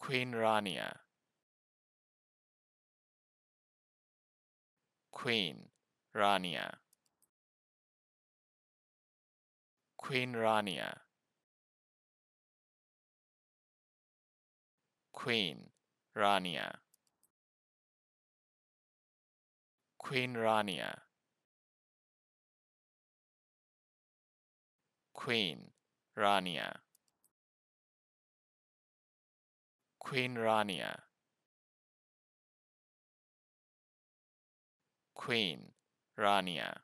Queen Rania Queen Rania Queen Rania Queen Rania Queen Rania Queen Rania Queen Rania Queen Rania